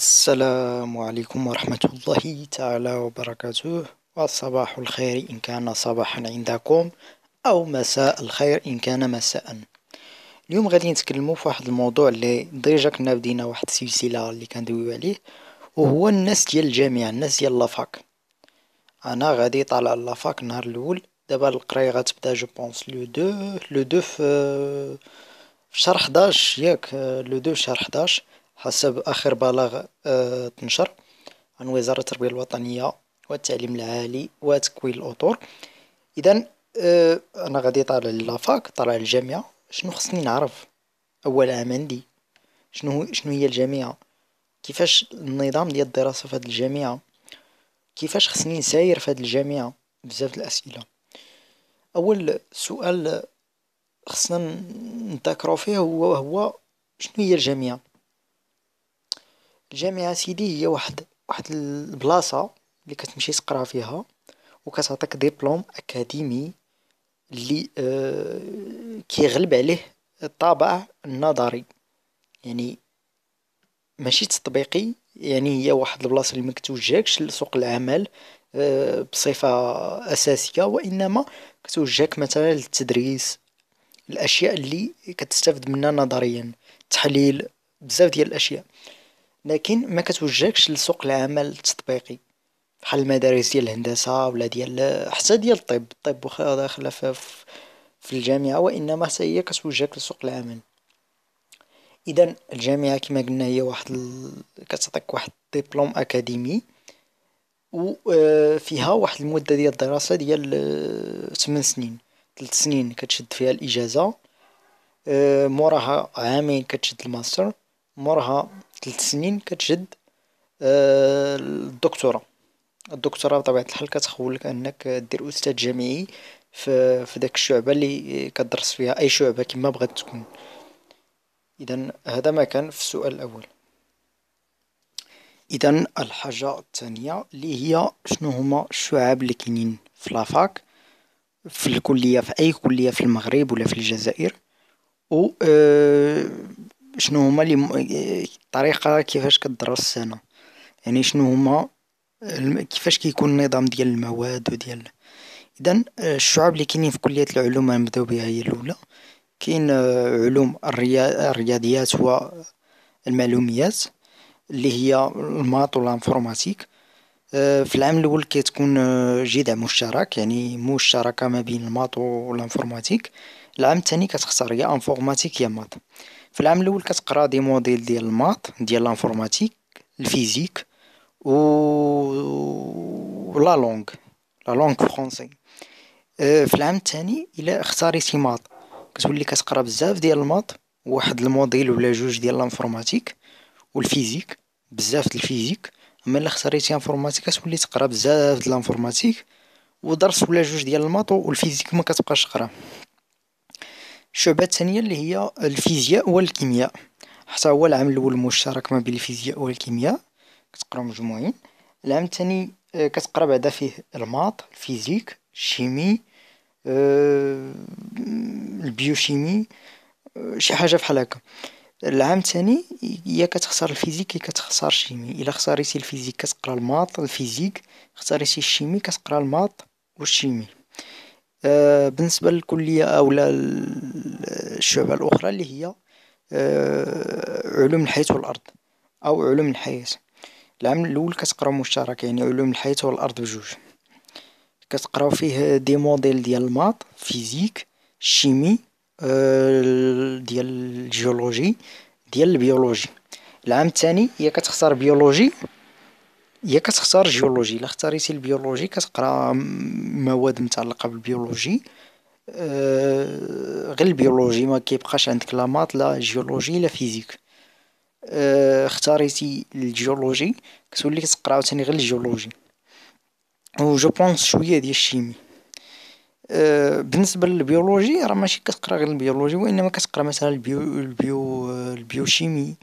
السلام عليكم ورحمة الله تعالى وبركاته والصباح الخير إن كان صباحا عندكم أو مساء الخير إن كان مساء اليوم غادي نتكلمو في واحد الموضوع اللي ديجا كنا بدينا واحد السلسلة اللي كندويو عليه وهو الناس ديال الجامعة الناس ديال لافاك أنا غادي طالع لافاك نهار الأول دابا القراية غتبدا جو بونس لو دو لو دو في شهر 11 ياك لو دو شهر 11 حسب آخر بلاغ آه، تنشر عن وزارة التربية الوطنية والتعليم العالي وتكوين الأطور إذا آه، أنا غادي طالع للافاك طالع للجامعة شنو خصني نعرف أول عام عندي شنو شنو هي الجامعة كيفاش النظام ديال الدراسة في هاد الجامعة كيفاش خصني نساير في هاد الجامعة بزاف الأسئلة أول سؤال خصنا نتذكروا فيه هو هو شنو هي الجامعة الجامعة سيدي هي واحد واحد البلاصة اللي كتمشي تقرا فيها وكتعطيك دبلوم أكاديمي اللي آه، كيغلب عليه الطابع النظري يعني ماشي تطبيقي يعني هي واحد البلاصه اللي ما كتوجهكش لسوق العمل آه، بصفه اساسيه وانما كتوجهك مثلا للتدريس الاشياء اللي كتستافد منها نظريا تحليل بزاف ديال الاشياء لكن ما كتوجهكش لسوق العمل التطبيقي بحال المدارس ديال الهندسه ولا ديال حتى ديال الطب الطب واخا داخله في الجامعه وانما حتى هي كتوجهك لسوق العمل اذا الجامعه كما قلنا هي واحد ال... كتعطيك واحد ديبلوم اكاديمي وفيها آه، واحد المده ديال الدراسه ديال 8 آه، سنين 3 سنين كتشد فيها الاجازه آه، موراها عامين كتشد الماستر موراها ثلاث سنين كتجد الدكتوراه الدكتوراه بطبيعه الحال كتخول لك انك دير استاذ جامعي في في داك الشعبه اللي كدرس فيها اي شعبه كما بغات تكون اذا هذا ما كان في السؤال الاول اذا الحاجه الثانيه اللي هي شنو هما الشعاب اللي كاينين في لافاك في الكليه في اي كليه في المغرب ولا في الجزائر و آه، شنو هما لي الطريقة كيفاش كدرس السنة يعني شنو هما كيفاش كيكون النظام ديال المواد وديال إذن آه، الشعب لي كاينين في كلية العلوم غنبداو بها هي الاولى كاين آه، علوم الرياضيات والمعلوميات لي هي الماط ولا آه، في العام الأول كتكون جذع مشترك يعني مشتركة ما بين الماط والانفورماتيك العام التاني كتختار يا انفورماتيك يا ماط. في العام الأول كتقرا دي موديل ديال الماط ديال لانفورماتيك الفيزيك و لا لونغ لا لونغ فرونسي آه، في العام الثاني إلا اختاريتي ماط كتولي كتقرا بزاف ديال الماط واحد الموديل ولا جوج ديال لانفورماتيك والفيزيك بزاف ديال الفيزيك اما الا اختاريتي انفورماتيك كتولي تقرا بزاف ديال لانفورماتيك ودرس ولا جوج ديال الماط والفيزيك ما كتبقاش تقرا الشعبة الثانية اللي هي الفيزياء والكيمياء حتى هو العام الأول مشترك ما بين الفيزياء والكيمياء كتقراو مجموعين العام الثاني آه، كتقرا بعدا فيه الماط الفيزيك الشيمي آه، البيوشيمي آه، شي حاجة بحال هكا العام الثاني يا كتخسر الفيزيك يا كتخسر الشيمي الا اختاريتي الفيزيك كتقرا الماط الفيزيك اختاريتي الشيمي كتقرا الماط والشيمي آه، بالنسبة للكلية أو الشعبة الأخرى اللي هي آه، علوم الحياة والأرض أو علوم الحياة العام الأول كتقراو مشترك يعني علوم الحياة والأرض بجوج كتقراو فيه دي موديل ديال الماط فيزيك الشيمي آه، ديال الجيولوجي ديال البيولوجي العام الثاني هي كتختار بيولوجي هي كتختار جيولوجي الا اختاريتي البيولوجي كتقرا مواد متعلقه بالبيولوجي آه، غير البيولوجي ما كيبقاش عندك لا مات لا جيولوجي لا فيزيك آه، اختاريتي الجيولوجي كتولي كتقرا عاوتاني غير الجيولوجي و جو بونس شويه ديال الشيمي آه، بالنسبه للبيولوجي راه ماشي كتقرا غير البيولوجي وانما كتقرا مثلا البيو البيو البيوشيمي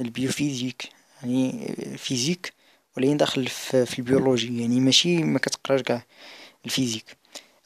البيوفيزيك يعني فيزيك ولكن داخل في البيولوجي يعني ماشي ما كتقراش كاع الفيزيك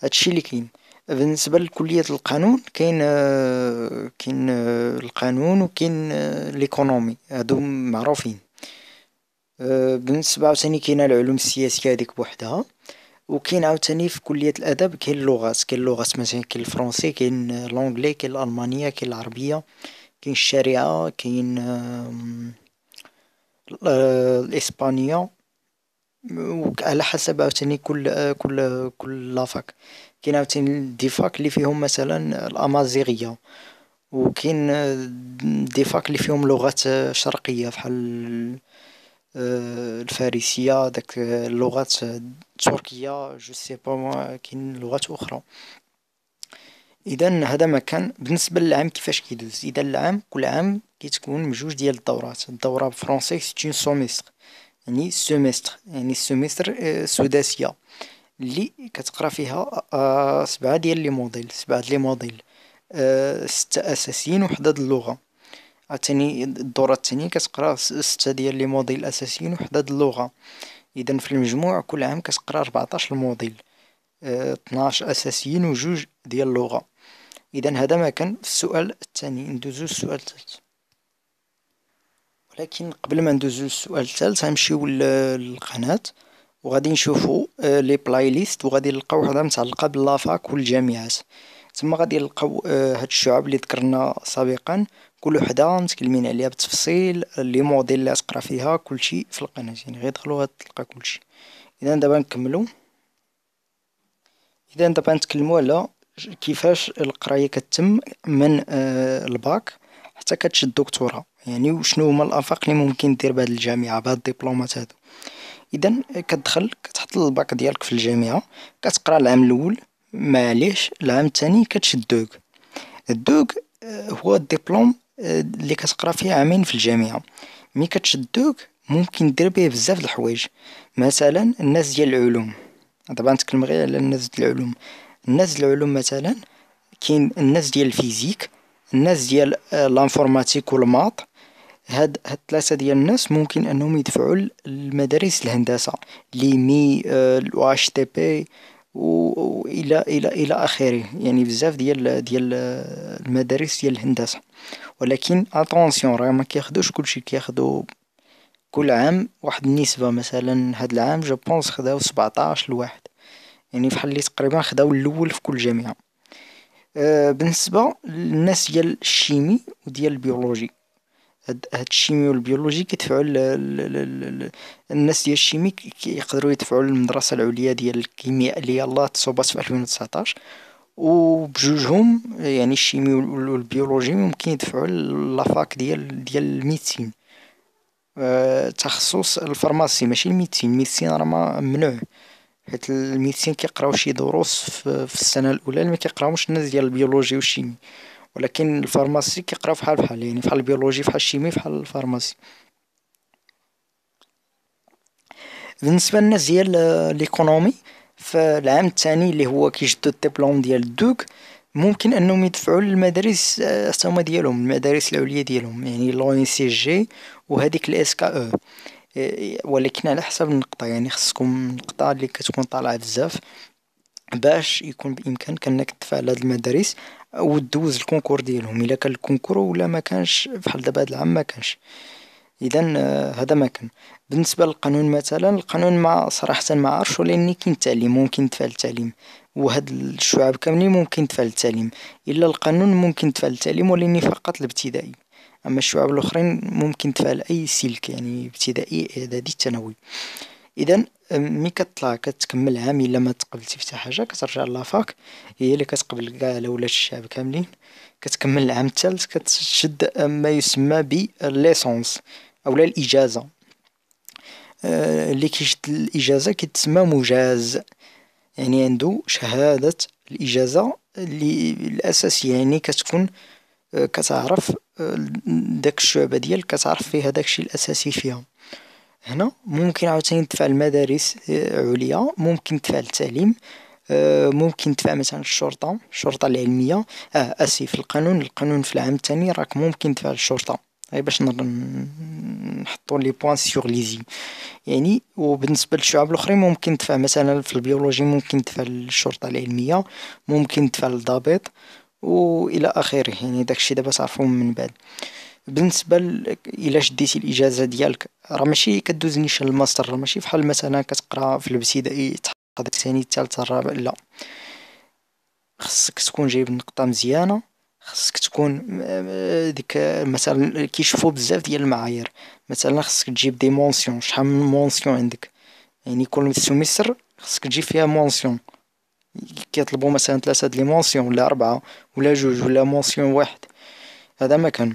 هادشي اللي كاين بالنسبه لكليه القانون كاين آه، كاين آه، القانون وكاين آه، ليكونومي هادو معروفين بالنسبه عاوتاني كاين العلوم السياسيه هذيك بوحدها وكاين عاوتاني في كليه الادب كاين اللغات كاين اللغات مثلا كاين الفرنسي كاين لونجلي كاين الالمانيه كاين العربيه كاين الشريعه كاين الإسبانية وعلى حسب عاوتاني كل كل كل لافاك كاين عاوتاني دي فاك اللي فيهم مثلا الأمازيغية وكاين دي فاك اللي فيهم لغات شرقية بحال آه، الفارسية داك اللغات التركية جو سي با موا كاين لغات أخرى إذا هذا مكان بالنسبة للعام كيفاش كيدوز إذا العام كل عام كيتكون من جوج ديال الدورات الدورة بالفرونسي سيتون سوميستر يعني سوميستر يعني سوميستر آه، سداسية اللي كتقرا فيها آه، آه، سبعة ديال لي موديل سبعة ديال لي موديل ستة أساسيين وحدة د اللغة عاوتاني الدورة التانية كتقرا ستة ديال لي موديل اساسيين وحدة د اللغة إذا في المجموع كل عام كتقرا ربعطاش موديل اثناش أساسيين وجوج ديال اللغة إذا هذا ما كان في السؤال الثاني ندوزو السؤال الثالث ولكن قبل ما ندوزو للسؤال الثالث غنمشيو للقناة وغادي نشوفو آه، لي بلاي ليست وغادي نلقاو وحدة متعلقة باللافاك والجامعات تما غادي نلقاو آه، هاد الشعب اللي ذكرنا سابقا كل وحدة متكلمين عليها بالتفصيل لي موديل اللي غتقرا فيها كلشي في القناة يعني غير دخلو غتلقى كلشي اذا دابا نكملو اذا دابا نتكلمو على كيفاش القرايه كتم من آه، الباك حتى كتشد الدكتوراه يعني وشنو هما الآفاق اللي ممكن دير بهاد الجامعة بهاد الدبلومات هادو إذا كتدخل كتحط الباك ديالك في الجامعة كتقرا العام الأول معليش العام التاني كتشد دوك الدوك آه، هو الدبلوم آه، اللي كتقرا فيه عامين في الجامعة ملي كتشد دوك ممكن دير بيه بزاف د الحوايج مثلا الناس ديال العلوم دابا نتكلم غير على الناس ديال العلوم الناس ديال العلوم مثلا كاين الناس ديال الفيزيك الناس ديال آه، لانفورماتيك والماط هاد هاد الثلاثه ديال الناس ممكن انهم يدفعوا المدارس الهندسه لي مي آه، و اش تي بي والى الى الى اخره يعني بزاف ديال ديال آه، المدارس ديال الهندسه ولكن اتونسيون راه ما كياخدوش كلشي كياخدو كل عام واحد النسبه مثلا هاد العام جو بونس خداو سبعتاش لواحد يعني فحال اللي تقريبا خداو الاول في كل جامعه آه، بالنسبه للناس ديال الشيمي وديال البيولوجي هاد الشيمي والبيولوجي كيدفعوا الناس ديال الشيمي كيقدروا يدفعوا للمدرسه العليا ديال الكيمياء اللي يلاه تصوبات في 2019 وبجوجهم يعني الشيمي والبيولوجي ممكن يدفعوا لافاك ديال ديال الميتين أه تخصص الفارماسي ماشي الميتين الميتين راه ممنوع حيت الميتين كيقراو شي دروس في السنه الاولى اللي ما كيقراوش الناس ديال البيولوجي والشيمي ولكن الفارماسي كيقراو فحال بحال يعني فحال البيولوجي فحال الشيمي فحال الفارماسي بالنسبه للناس ديال ليكونومي فالعام الثاني اللي هو كيجدوا الدبلوم ديال الدوك ممكن انهم يدفعوا للمدارس حتى آه، هما ديالهم المدارس العليا ديالهم يعني لوين سي جي وهذيك الاس كا او آه، ولكن على حسب النقطه يعني خصكم النقطه اللي كتكون طالعه بزاف باش يكون بامكانك انك تدفع لهاد المدارس دوز الكونكور ديالهم الا كان الكونكور ولا ما كانش بحال دابا هاد العام ما كانش اذا آه، هذا ما كان بالنسبه للقانون مثلا القانون ما صراحه ما عارفش لاني كاين التعليم ممكن تفعل التعليم وهاد الشعاب كاملين ممكن تفعل التعليم الا القانون ممكن تفعل التعليم ولاني فقط الابتدائي اما الشعاب الاخرين ممكن تفعل اي سلك يعني ابتدائي اعدادي ثانوي اذا مي كطلع كتكمل عام إلا ما تقبلتي في حاجة كترجع لافاك هي اللي كتقبل كاع الولاد الشعب كاملين كتكمل العام التالت كتشد ما يسمى بالليسونس أولا الإجازة أه، اللي كيشد الإجازة كيتسمى مجاز يعني عندو شهادة الإجازة اللي الأساسية يعني كتكون أه، كتعرف أه، داك الشعبة ديالك كتعرف فيها داكشي الأساسي فيها. هنا ممكن عاوتاني ندفع المدارس آه، عليا ممكن ندفع التعليم آه، ممكن ندفع مثلا الشرطة الشرطة العلمية اه اسف القانون القانون في العام الثاني راك ممكن تدفع الشرطة غير باش نحطو لي بوان سيغ ليزي يعني وبالنسبة للشعب الاخرين ممكن تدفع مثلا في البيولوجي ممكن تدفع الشرطة العلمية ممكن تفعل الضابط والى اخره يعني داكشي دابا تعرفوه من بعد بالنسبه ل... الا شديتي الاجازه ديالك راه ماشي كدوز نيشان الماستر راه ماشي بحال مثلا كتقرا في الابتدائي تحضر الثاني الثالث الرابع لا خصك تكون جايب نقطه مزيانه خصك تكون ديك مثلا كيشوفوا بزاف ديال المعايير مثلا خصك تجيب دي مونسيون شحال من مونسيون عندك يعني كل سيمستر خصك تجيب فيها مونسيون كيطلبوا مثلا ثلاثه ديال لي مونسيون ولا اربعه ولا جوج ولا مونسيون واحد هذا ما كان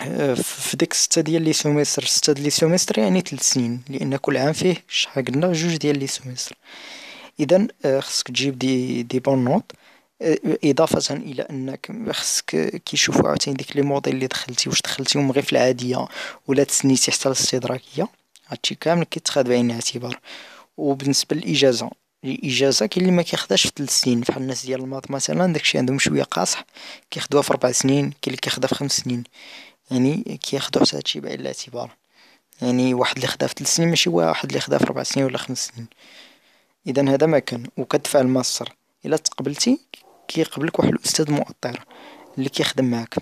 آه، في ديك ستة ديال لي سيمستر ستة ديال لي سيمستر يعني تلت سنين لان كل عام فيه شحال قلنا جوج ديال لي سيمستر اذا آه، خصك تجيب دي دي بون نوت آه، اضافه الى انك خصك كيشوفوا عاوتاني ديك لي موديل اللي دخلتي واش دخلتيهم غير في العاديه ولا تسنيتي حتى الاستدراكيه هادشي كامل كيتخاد بعين الاعتبار وبالنسبه للاجازه الاجازه كاين اللي ما في 3 سنين بحال الناس ديال الماط مثلا داكشي عندهم شويه قاصح كياخدوها في 4 سنين كاين اللي كياخدها في 5 سنين يعني كياخدو حتى هادشي بعين الاعتبار يعني واحد اللي خدا في تلت سنين ماشي واحد اللي خدا في ربع سنين ولا خمس سنين هذا هدا كان وكتدفع الماستر إلا تقبلتي كيقبلك واحد الأستاذ مؤطر اللي كيخدم معاك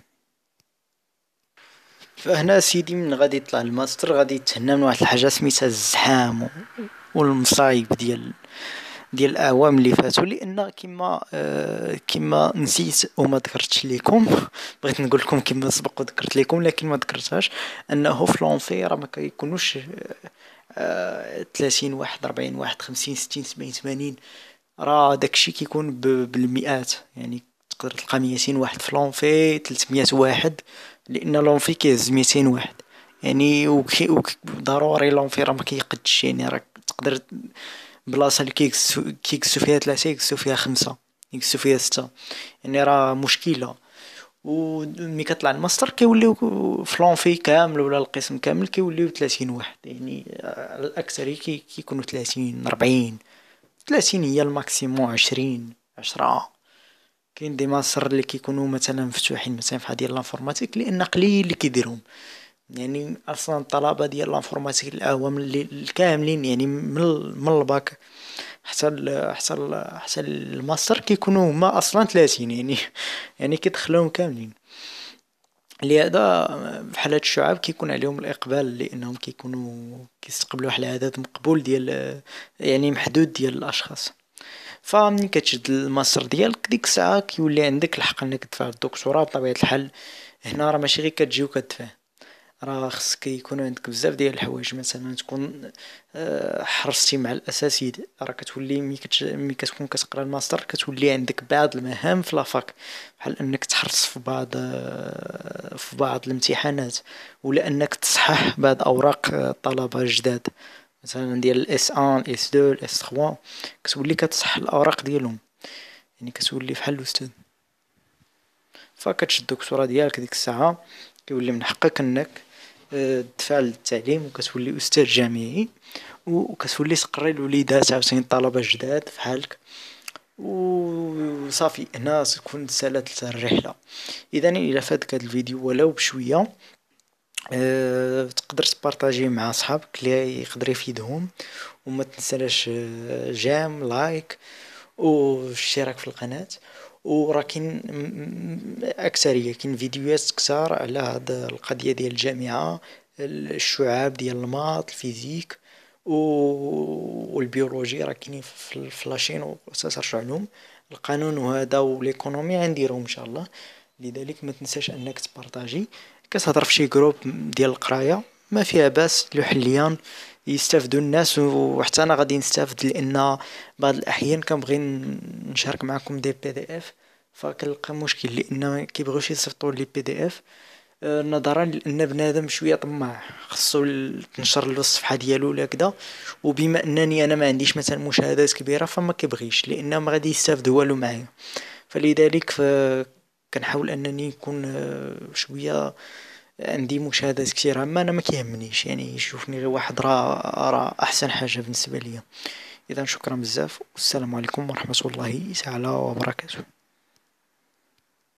فهنا سيدي من غادي يطلع الماستر غادي يتهنى من واحد الحاجة سميتها الزحام والمصايب ديال ديال الاعوام اللي فاتوا لان كما آه، كما نسيت وما ذكرتش لكم بغيت نقول لكم كما سبق وذكرت لكم لكن ما ذكرتهاش انه في لونسي راه ما كيكونوش 30 آه، واحد 40 واحد 50 60 70 80 راه داكشي كيكون بالمئات يعني تقدر تلقى 200 واحد في لونفي 300 واحد لان لونفي كيهز 200 واحد يعني وضروري لونفي راه ما كيقدش يعني راه تقدر بلاصه اللي كيكسو كيكسو فيها ثلاثة يكسو فيها خمسة يكسو فيها ستة يعني راه مشكله و ملي كطلع الماستر كيوليو في كامل ولا القسم كامل كيوليو 30 واحد يعني على الاكثريه كيكونوا 30 40 30 هي الماكسيموم 20 10 كاين دي ماستر اللي كيكونوا مثلا مفتوحين مثلا في هذه لانفورماتيك لان قليل اللي كيديرهم يعني اصلا الطلبه ديال لانفورماتيك الاعوام الكاملين يعني من من الباك حتى حتى حتى الماستر كيكونوا هما اصلا 30 يعني يعني كيدخلوهم كاملين لهذا في حالات الشعاب كيكون عليهم الاقبال لانهم كيكونوا كيستقبلوا واحد العدد مقبول ديال يعني محدود ديال الاشخاص فمن كتشد الماستر ديالك ديك الساعه كيولي عندك الحق انك تدفع الدكتوراه بطبيعه الحال هنا راه ماشي غير كتجي وكتدفع راه خصك يكون عندك بزاف ديال الحوايج مثلا تكون آه، حرصتي مع الاساسيد راه كتولي مي مي كتكون كتقرا الماستر كتولي عندك بعض المهام في لافاك بحال انك تحرص في بعض آه، في بعض الامتحانات ولا انك تصحح بعض اوراق آه، الطلبه الجداد مثلا ديال الاس 1 الاس 2 الاس 3 كتولي كتصحح الاوراق ديالهم يعني كتولي بحال الاستاذ فكتشد الدكتوراه ديالك ديك الساعه كيولي من حقك انك تفعل للتعليم وكتولي أستاذ جامعي وكتولي تقري لوليدات عاوتاني طلبة جداد فحالك وصافي هنا تكون سالات الرحلة إذا إلا فاتك هاد الفيديو ولو بشوية أه تقدر تبارطاجي مع صحابك اللي يقدر يفيدهم وما تنساش آه، جام لايك والاشتراك في القناه وراه كاين اكثريه كاين فيديوهات كثار على هاد القضيه ديال الجامعه الشعاب ديال الماط الفيزيك والبيولوجي راه كاينين في لاشين واساس علوم القانون وهذا وليكونومي غنديرهم ان شاء الله لذلك ما تنساش انك تبارطاجي كتهضر في شي جروب ديال القرايه ما فيها باس لوحليان يستافدوا الناس وحتى انا غادي نستافد لان بعض الاحيان كنبغي نشارك معكم دي بي دي اف فكنلقى مشكل لان ما كيبغيوش يصيفطوا لي بي دي اف نظرا لان بنادم شويه طماع خصو تنشر له الصفحه ديالو ولا كدا وبما انني انا ما عنديش مثلا مشاهدات كبيره فما كيبغيش لان ما غادي يستافد والو معايا فلذلك كنحاول انني نكون آه، شويه عندي مشاهدات كثيره عامة انا ما كيهمنيش يعني يشوفني غير واحد راه راه احسن حاجة بالنسبة ليا اذا شكرا بزاف والسلام عليكم ورحمة الله تعالى وبركاته